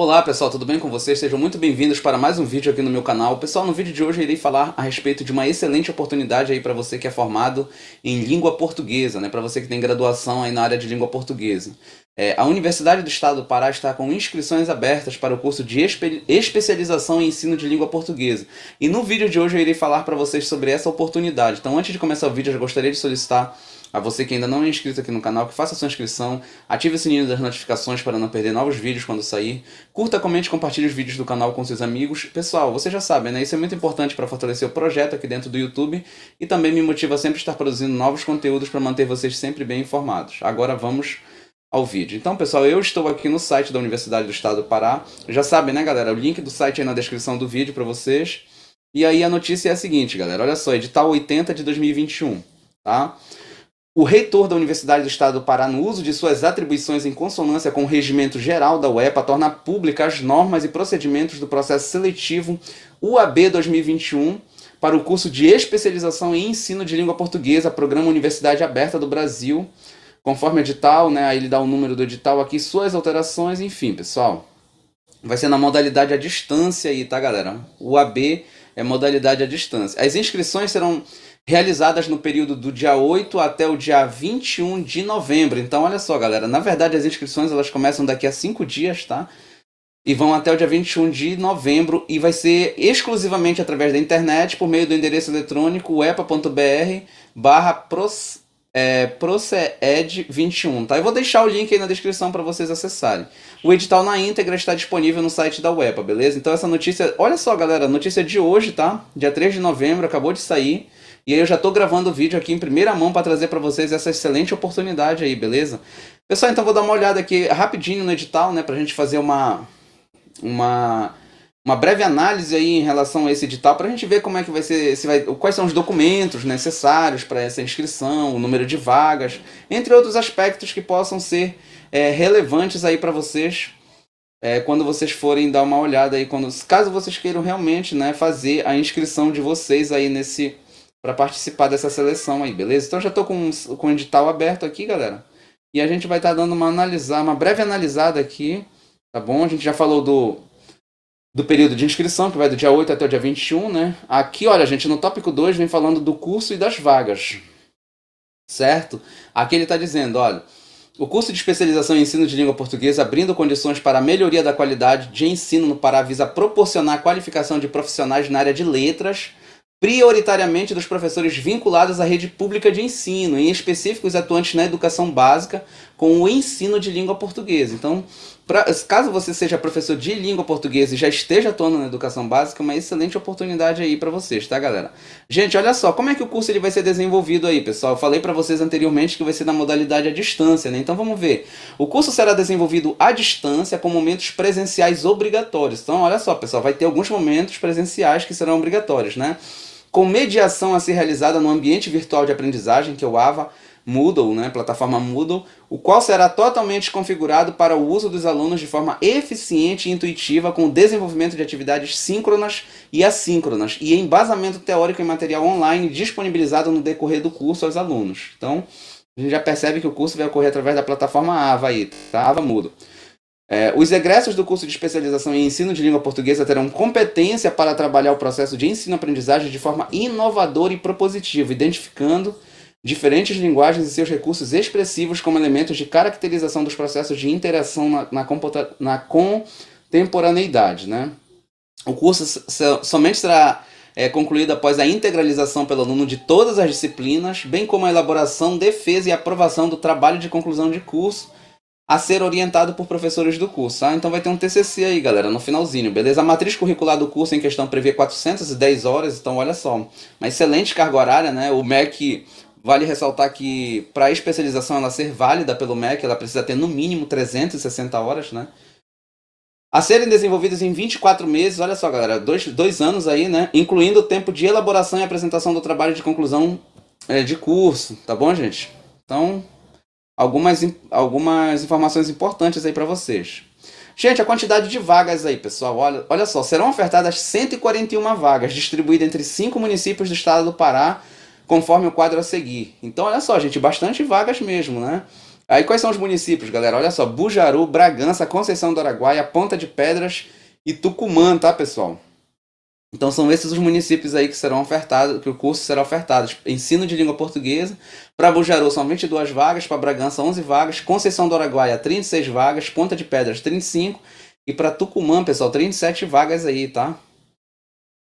Olá pessoal, tudo bem com vocês? Sejam muito bem-vindos para mais um vídeo aqui no meu canal. Pessoal, no vídeo de hoje eu irei falar a respeito de uma excelente oportunidade aí para você que é formado em língua portuguesa, né? Para você que tem graduação aí na área de língua portuguesa. É, a Universidade do Estado do Pará está com inscrições abertas para o curso de espe especialização em ensino de língua portuguesa. E no vídeo de hoje eu irei falar para vocês sobre essa oportunidade. Então, antes de começar o vídeo, eu gostaria de solicitar a você que ainda não é inscrito aqui no canal, que faça sua inscrição, ative o sininho das notificações para não perder novos vídeos quando sair, curta, comente e compartilhe os vídeos do canal com seus amigos. Pessoal, você já sabe, né? Isso é muito importante para fortalecer o projeto aqui dentro do YouTube e também me motiva a sempre estar produzindo novos conteúdos para manter vocês sempre bem informados. Agora vamos ao vídeo. Então, pessoal, eu estou aqui no site da Universidade do Estado do Pará. Já sabem, né, galera? O link do site aí na descrição do vídeo para vocês. E aí a notícia é a seguinte, galera. Olha só, edital 80 de 2021, tá? o reitor da Universidade do Estado do Pará, no uso de suas atribuições em consonância com o regimento geral da UEPA, torna públicas as normas e procedimentos do processo seletivo UAB 2021 para o curso de especialização em ensino de língua portuguesa, programa Universidade Aberta do Brasil, conforme edital, né? Aí ele dá o número do edital aqui, suas alterações, enfim, pessoal. Vai ser na modalidade à distância aí, tá, galera? UAB é modalidade à distância. As inscrições serão realizadas no período do dia 8 até o dia 21 de novembro. Então, olha só, galera, na verdade as inscrições elas começam daqui a 5 dias, tá? E vão até o dia 21 de novembro e vai ser exclusivamente através da internet por meio do endereço eletrônico epa.br barra é, proced21, tá? Eu vou deixar o link aí na descrição para vocês acessarem. O edital na íntegra está disponível no site da UEPA, beleza? Então essa notícia, olha só galera, notícia de hoje, tá? Dia 3 de novembro, acabou de sair. E aí eu já estou gravando o vídeo aqui em primeira mão para trazer para vocês essa excelente oportunidade aí, beleza? Pessoal, então vou dar uma olhada aqui rapidinho no edital, né, para a gente fazer uma uma uma breve análise aí em relação a esse edital para a gente ver como é que vai ser, se vai, quais são os documentos necessários para essa inscrição, o número de vagas, entre outros aspectos que possam ser é, relevantes aí para vocês é, quando vocês forem dar uma olhada aí, quando, caso vocês queiram realmente né, fazer a inscrição de vocês aí nesse para participar dessa seleção aí, beleza? Então já estou com, com o edital aberto aqui, galera. E a gente vai estar tá dando uma analisar, uma breve analisada aqui, tá bom? A gente já falou do, do período de inscrição, que vai do dia 8 até o dia 21, né? Aqui, olha, gente, no tópico 2 vem falando do curso e das vagas, certo? Aqui ele está dizendo, olha, o curso de especialização em ensino de língua portuguesa, abrindo condições para a melhoria da qualidade de ensino no Pará, visa proporcionar a qualificação de profissionais na área de letras, prioritariamente dos professores vinculados à rede pública de ensino, em específico os atuantes na educação básica com o ensino de língua portuguesa. Então, pra, caso você seja professor de língua portuguesa e já esteja atuando na educação básica, é uma excelente oportunidade aí para vocês, tá, galera? Gente, olha só, como é que o curso ele vai ser desenvolvido aí, pessoal? Eu falei para vocês anteriormente que vai ser na modalidade à distância, né? Então, vamos ver. O curso será desenvolvido à distância com momentos presenciais obrigatórios. Então, olha só, pessoal, vai ter alguns momentos presenciais que serão obrigatórios, né? com mediação a ser realizada no ambiente virtual de aprendizagem, que é o AVA, Moodle, né, plataforma Moodle, o qual será totalmente configurado para o uso dos alunos de forma eficiente e intuitiva com o desenvolvimento de atividades síncronas e assíncronas e embasamento teórico e material online disponibilizado no decorrer do curso aos alunos. Então, a gente já percebe que o curso vai ocorrer através da plataforma AVA aí, tá? AVA Moodle. É, os egressos do curso de especialização em ensino de língua portuguesa terão competência para trabalhar o processo de ensino-aprendizagem de forma inovadora e propositiva, identificando diferentes linguagens e seus recursos expressivos como elementos de caracterização dos processos de interação na, na, na contemporaneidade. Né? O curso somente será é, concluído após a integralização pelo aluno de todas as disciplinas, bem como a elaboração, defesa e aprovação do trabalho de conclusão de curso a ser orientado por professores do curso. Ah, então vai ter um TCC aí, galera, no finalzinho, beleza? A matriz curricular do curso em questão prevê 410 horas, então olha só, uma excelente carga horária, né? O MEC Vale ressaltar que para a especialização ela ser válida pelo MEC, ela precisa ter no mínimo 360 horas, né? A serem desenvolvidas em 24 meses, olha só, galera, dois, dois anos aí, né? Incluindo o tempo de elaboração e apresentação do trabalho de conclusão é, de curso, tá bom, gente? Então, algumas, algumas informações importantes aí para vocês. Gente, a quantidade de vagas aí, pessoal, olha, olha só, serão ofertadas 141 vagas, distribuídas entre cinco municípios do estado do Pará, conforme o quadro a seguir. Então, olha só, gente, bastante vagas mesmo, né? Aí quais são os municípios, galera? Olha só, Bujaru, Bragança, Conceição do Araguaia, Ponta de Pedras e Tucumã, tá, pessoal? Então são esses os municípios aí que serão ofertados, que o curso será ofertado. Ensino de língua portuguesa, para Bujaru são 22 vagas, para Bragança 11 vagas, Conceição do Araguaia 36 vagas, Ponta de Pedras 35 e para Tucumã, pessoal, 37 vagas aí, tá?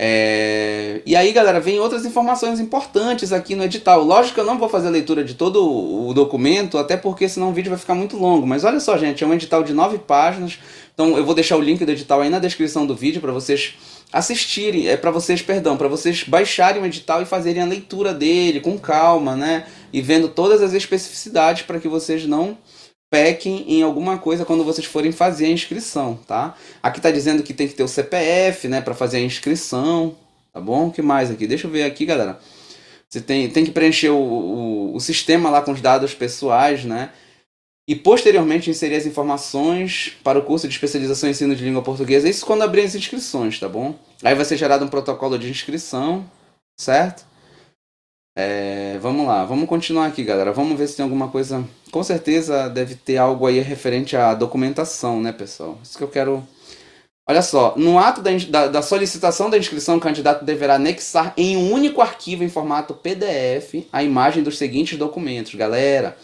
É... E aí, galera, vem outras informações importantes aqui no edital. Lógico que eu não vou fazer a leitura de todo o documento, até porque senão o vídeo vai ficar muito longo. Mas olha só, gente, é um edital de nove páginas. Então eu vou deixar o link do edital aí na descrição do vídeo para vocês assistirem, é para vocês, perdão, para vocês baixarem o edital e fazerem a leitura dele com calma, né? E vendo todas as especificidades para que vocês não pequem em alguma coisa quando vocês forem fazer a inscrição, tá? Aqui tá dizendo que tem que ter o CPF, né, para fazer a inscrição, tá bom? O que mais aqui? Deixa eu ver aqui, galera. Você tem, tem que preencher o, o, o sistema lá com os dados pessoais, né? e posteriormente inserir as informações para o curso de especialização em ensino de língua portuguesa. Isso quando abrir as inscrições, tá bom? Aí vai ser gerado um protocolo de inscrição, certo? É, vamos lá, vamos continuar aqui, galera. Vamos ver se tem alguma coisa. Com certeza deve ter algo aí referente à documentação, né, pessoal? Isso que eu quero. Olha só, no ato da, da, da, solicitação da inscrição, o candidato deverá anexar em um único arquivo em formato PDF a imagem dos seguintes documentos. Galera,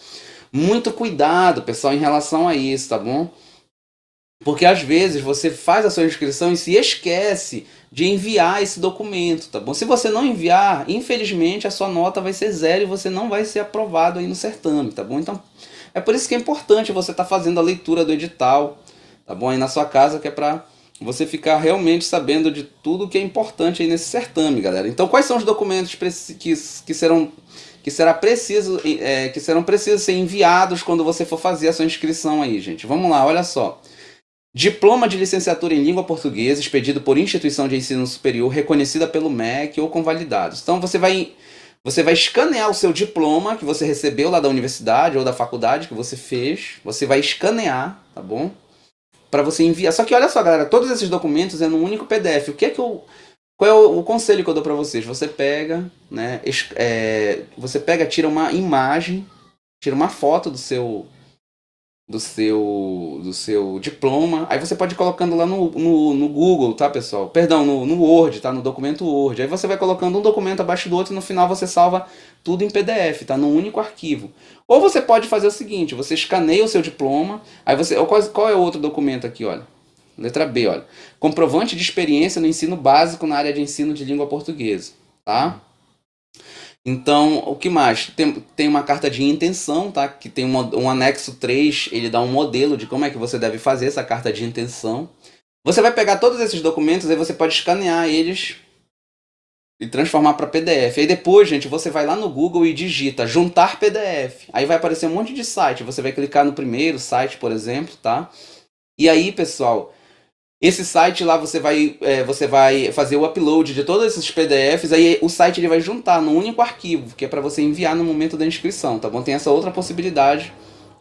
muito cuidado, pessoal, em relação a isso, tá bom? Porque às vezes você faz a sua inscrição e se esquece de enviar esse documento, tá bom? Se você não enviar, infelizmente a sua nota vai ser zero e você não vai ser aprovado aí no certame, tá bom? Então é por isso que é importante você estar tá fazendo a leitura do edital, tá bom? Aí na sua casa, que é para você ficar realmente sabendo de tudo que é importante aí nesse certame, galera. Então, quais são os documentos que, que serão que será preciso é, que serão precisos ser enviados quando você for fazer a sua inscrição aí, gente? Vamos lá, olha só. Diploma de licenciatura em língua portuguesa expedido por instituição de ensino superior reconhecida pelo MEC ou convalidados. Então você vai você vai escanear o seu diploma que você recebeu lá da universidade ou da faculdade que você fez, você vai escanear, tá bom? para você enviar. Só que olha só, galera, todos esses documentos é num único PDF. O que é que eu qual é o, o conselho que eu dou para vocês? Você pega, né, é, você pega, tira uma imagem, tira uma foto do seu do seu do seu diploma. Aí você pode ir colocando lá no, no, no Google, tá, pessoal? Perdão, no, no, Word, tá? No documento Word. Aí você vai colocando um documento abaixo do outro e no final você salva tudo em PDF, tá? Num único arquivo. Ou você pode fazer o seguinte, você escaneia o seu diploma, aí você... Qual, qual é o outro documento aqui, olha? Letra B, olha. Comprovante de experiência no ensino básico na área de ensino de língua portuguesa, tá? Então, o que mais? Tem, tem uma carta de intenção, tá? Que tem um, um anexo 3, ele dá um modelo de como é que você deve fazer essa carta de intenção. Você vai pegar todos esses documentos e você pode escanear eles e transformar para PDF. Aí depois, gente, você vai lá no Google e digita juntar PDF. Aí vai aparecer um monte de site. Você vai clicar no primeiro site, por exemplo, tá? E aí, pessoal, esse site lá você vai, é, você vai fazer o upload de todos esses PDFs, aí o site ele vai juntar num único arquivo, que é para você enviar no momento da inscrição, tá bom? Tem essa outra possibilidade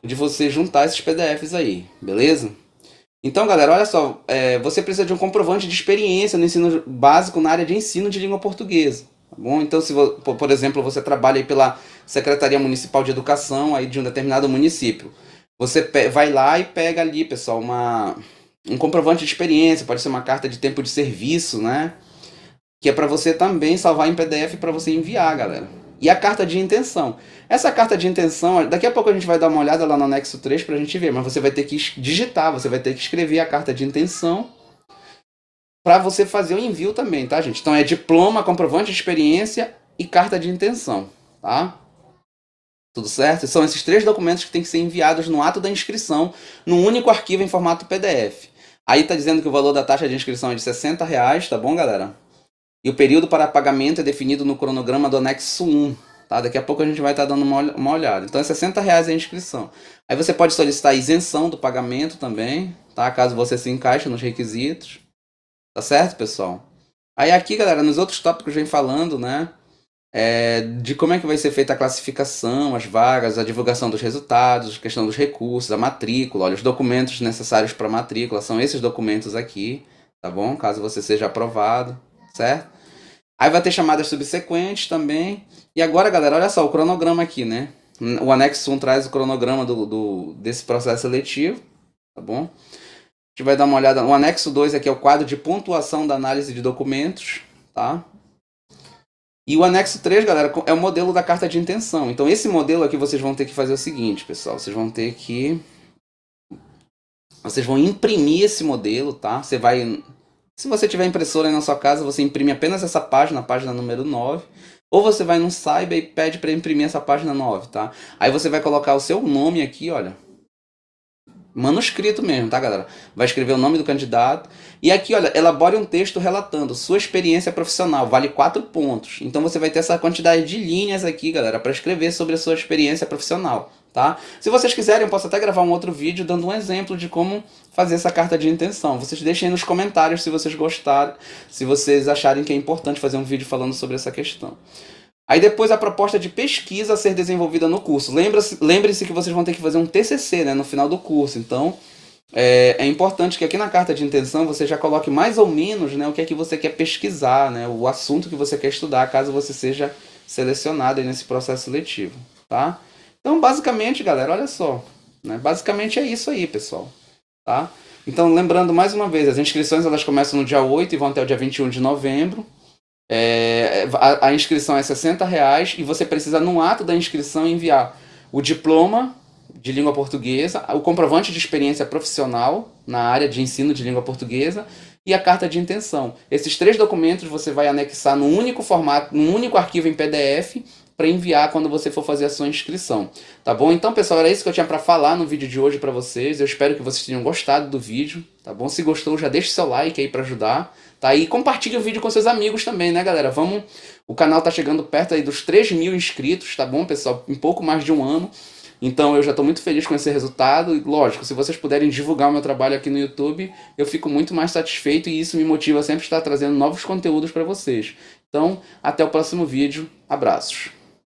de você juntar esses PDFs aí, beleza? Então, galera, olha só, é, você precisa de um comprovante de experiência no ensino básico na área de ensino de língua portuguesa, tá bom? Então, se, por exemplo, você trabalha pela Secretaria Municipal de Educação aí de um determinado município, você vai lá e pega ali, pessoal, uma um comprovante de experiência, pode ser uma carta de tempo de serviço, né? Que é para você também salvar em PDF para você enviar, galera. E a carta de intenção. Essa carta de intenção, daqui a pouco a gente vai dar uma olhada lá no anexo 3 para a gente ver, mas você vai ter que digitar, você vai ter que escrever a carta de intenção para você fazer o envio também, tá, gente? Então é diploma, comprovante de experiência e carta de intenção, tá? Tudo certo? São esses três documentos que tem que ser enviados no ato da inscrição, num único arquivo em formato PDF. Aí tá dizendo que o valor da taxa de inscrição é de 60 reais, tá bom, galera? E o período para pagamento é definido no cronograma do anexo 1. Tá? Daqui a pouco a gente vai estar tá dando uma, olhada. Então é 60 reais a inscrição. Aí você pode solicitar isenção do pagamento também, tá? Caso você se encaixe nos requisitos. Tá certo, pessoal? Aí aqui, galera, nos outros tópicos vem falando, né? é, de como é que vai ser feita a classificação, as vagas, a divulgação dos resultados, a questão dos recursos, a matrícula, olha, os documentos necessários para a matrícula, são esses documentos aqui, tá bom? Caso você seja aprovado, certo? Aí vai ter chamadas subsequentes também. E agora, galera, olha só o cronograma aqui, né? O anexo 1 traz o cronograma do, do desse processo seletivo, tá bom? A gente vai dar uma olhada. O anexo 2 aqui é o quadro de pontuação da análise de documentos, tá? E o anexo 3, galera, é o modelo da carta de intenção. Então, esse modelo aqui vocês vão ter que fazer o seguinte, pessoal. Vocês vão ter que... Vocês vão imprimir esse modelo, tá? Você vai... Se você tiver impressora aí na sua casa, você imprime apenas essa página, a página número 9. Ou você vai no Cyber e pede para imprimir essa página 9, tá? Aí você vai colocar o seu nome aqui, olha manuscrito mesmo, tá, galera? Vai escrever o nome do candidato. E aqui, olha, elabore um texto relatando sua experiência profissional, vale quatro pontos. Então você vai ter essa quantidade de linhas aqui, galera, para escrever sobre a sua experiência profissional, tá? Se vocês quiserem, eu posso até gravar um outro vídeo dando um exemplo de como fazer essa carta de intenção. Vocês deixem aí nos comentários se vocês gostaram, se vocês acharem que é importante fazer um vídeo falando sobre essa questão. Aí depois a proposta de pesquisa a ser desenvolvida no curso. Lembre-se lembre que vocês vão ter que fazer um TCC né, no final do curso. Então é, é, importante que aqui na carta de intenção você já coloque mais ou menos né, o que é que você quer pesquisar, né, o assunto que você quer estudar, caso você seja selecionado nesse processo seletivo. Tá? Então basicamente, galera, olha só. Né, basicamente é isso aí, pessoal. Tá? Então lembrando mais uma vez, as inscrições elas começam no dia 8 e vão até o dia 21 de novembro. É, a, a, inscrição é 60 reais e você precisa, no ato da inscrição, enviar o diploma de língua portuguesa, o comprovante de experiência profissional na área de ensino de língua portuguesa e a carta de intenção. Esses três documentos você vai anexar num único formato, num único arquivo em PDF para enviar quando você for fazer a sua inscrição, tá bom? Então, pessoal, era isso que eu tinha para falar no vídeo de hoje para vocês. Eu espero que vocês tenham gostado do vídeo, tá bom? Se gostou, já deixa o seu like aí para ajudar, tá? E compartilha o vídeo com seus amigos também, né, galera? Vamos... O canal tá chegando perto aí dos 3 mil inscritos, tá bom, pessoal? Em pouco mais de um ano. Então eu já estou muito feliz com esse resultado. E, lógico, se vocês puderem divulgar o meu trabalho aqui no YouTube, eu fico muito mais satisfeito e isso me motiva sempre a estar trazendo novos conteúdos para vocês. Então, até o próximo vídeo. Abraços.